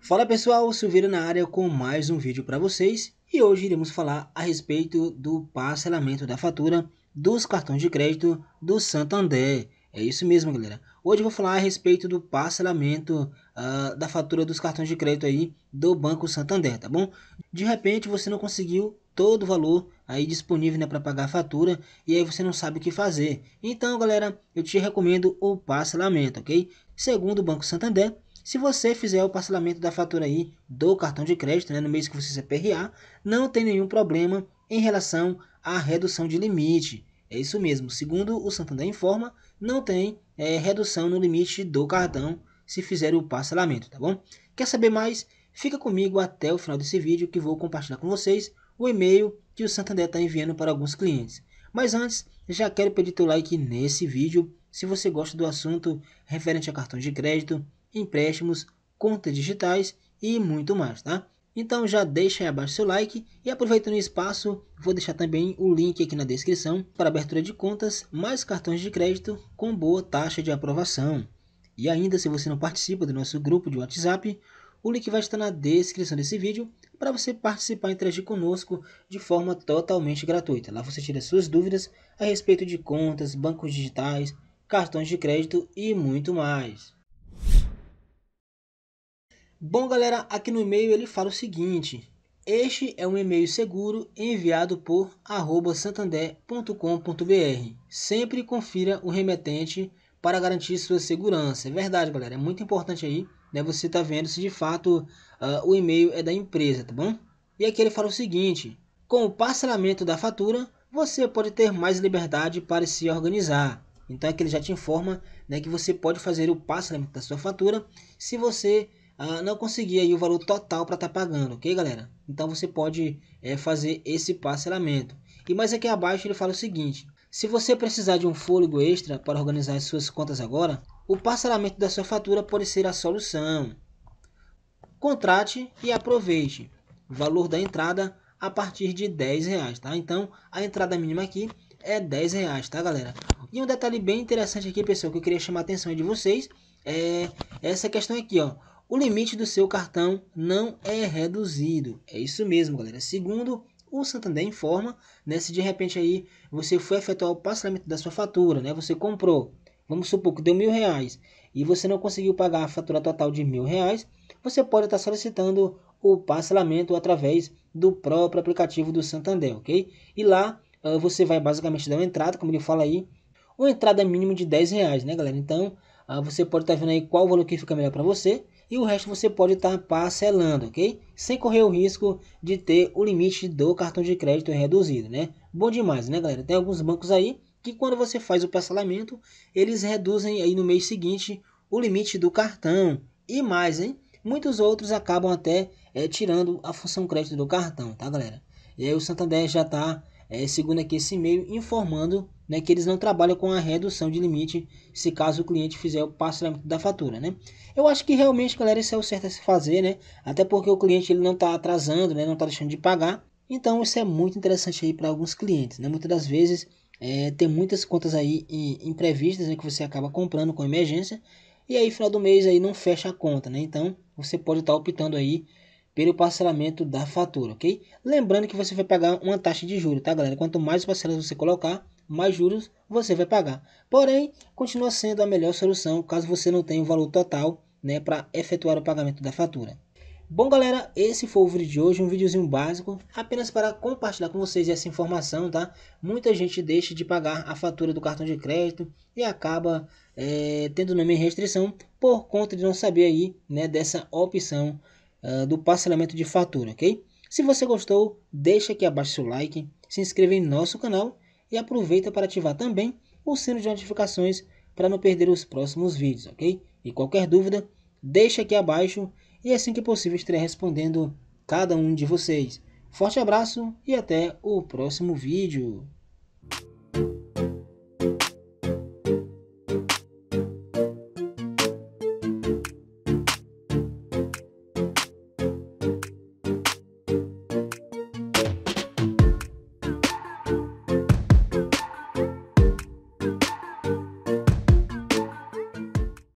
Fala pessoal, Silveira na área com mais um vídeo para vocês e hoje iremos falar a respeito do parcelamento da fatura dos cartões de crédito do Santander. É isso mesmo galera, hoje eu vou falar a respeito do parcelamento uh, da fatura dos cartões de crédito aí do Banco Santander, tá bom? De repente você não conseguiu todo o valor aí disponível né, para pagar a fatura e aí você não sabe o que fazer. Então galera, eu te recomendo o parcelamento, ok? Segundo o Banco Santander, se você fizer o parcelamento da fatura aí do cartão de crédito né, no mês que você se PRA, não tem nenhum problema em relação à redução de limite. É isso mesmo, segundo o Santander informa, não tem é, redução no limite do cartão se fizer o parcelamento, tá bom? Quer saber mais? Fica comigo até o final desse vídeo que vou compartilhar com vocês o e-mail que o Santander está enviando para alguns clientes. Mas antes, já quero pedir teu like nesse vídeo. Se você gosta do assunto referente a cartões de crédito, empréstimos, contas digitais e muito mais, tá? Então já deixa aí abaixo seu like e aproveitando o espaço, vou deixar também o link aqui na descrição para abertura de contas, mais cartões de crédito com boa taxa de aprovação. E ainda se você não participa do nosso grupo de WhatsApp, o link vai estar na descrição desse vídeo para você participar e interagir conosco de forma totalmente gratuita. Lá você tira suas dúvidas a respeito de contas, bancos digitais, cartões de crédito e muito mais. Bom, galera, aqui no e-mail ele fala o seguinte: este é um e-mail seguro enviado por santander.com.br. Sempre confira o remetente para garantir sua segurança. É verdade, galera, é muito importante aí, né? Você tá vendo se de fato uh, o e-mail é da empresa, tá bom? E aqui ele fala o seguinte: com o parcelamento da fatura, você pode ter mais liberdade para se organizar. Então aqui ele já te informa né, que você pode fazer o parcelamento da sua fatura se você ah, não conseguir aí o valor total para estar tá pagando, ok, galera? Então você pode é, fazer esse parcelamento. E mais aqui abaixo ele fala o seguinte: se você precisar de um fôlego extra para organizar as suas contas agora, o parcelamento da sua fatura pode ser a solução. Contrate e aproveite. Valor da entrada a partir de 10 reais, tá? Então a entrada mínima aqui é 10 reais, tá, galera? E um detalhe bem interessante aqui, pessoal, que eu queria chamar a atenção de vocês é essa questão aqui, ó o limite do seu cartão não é reduzido. É isso mesmo, galera. Segundo o Santander informa, né, se de repente aí você foi efetuar o parcelamento da sua fatura, né, você comprou, vamos supor que deu mil reais, e você não conseguiu pagar a fatura total de mil reais, você pode estar solicitando o parcelamento através do próprio aplicativo do Santander, ok? E lá eh, você vai basicamente dar uma entrada, como ele fala aí, uma entrada mínima de 10 reais, né, galera? Então, ah, você pode estar vendo aí qual valor que fica melhor para você, e o resto você pode estar tá parcelando, ok? Sem correr o risco de ter o limite do cartão de crédito reduzido, né? Bom demais, né, galera? Tem alguns bancos aí que quando você faz o parcelamento, eles reduzem aí no mês seguinte o limite do cartão e mais, hein? Muitos outros acabam até é, tirando a função crédito do cartão, tá, galera? E aí o Santander já está, é, eh, segundo aqui esse e-mail, informando né, que eles não trabalham com a redução de limite se caso o cliente fizer o parcelamento da fatura, né? Eu acho que realmente, galera, isso é o certo a se fazer, né? Até porque o cliente ele não está atrasando, né? Não está deixando de pagar. Então isso é muito interessante aí para alguns clientes, né? Muitas das vezes é, tem muitas contas aí imprevistas né, que você acaba comprando com emergência e aí final do mês aí não fecha a conta, né? Então você pode estar tá optando aí pelo parcelamento da fatura, ok? Lembrando que você vai pagar uma taxa de juro, tá, galera? Quanto mais parcelas você colocar, mais juros você vai pagar. Porém, continua sendo a melhor solução caso você não tenha o valor total né, para efetuar o pagamento da fatura. Bom galera, esse foi o vídeo de hoje, um videozinho básico, apenas para compartilhar com vocês essa informação, tá? Muita gente deixa de pagar a fatura do cartão de crédito e acaba é, tendo nome em restrição por conta de não saber aí, né, dessa opção uh, do parcelamento de fatura, ok? Se você gostou, deixa aqui abaixo seu like, se inscreva em nosso canal e aproveita para ativar também o sino de notificações para não perder os próximos vídeos, ok? E qualquer dúvida, deixa aqui abaixo e assim que possível estarei respondendo cada um de vocês. Forte abraço e até o próximo vídeo.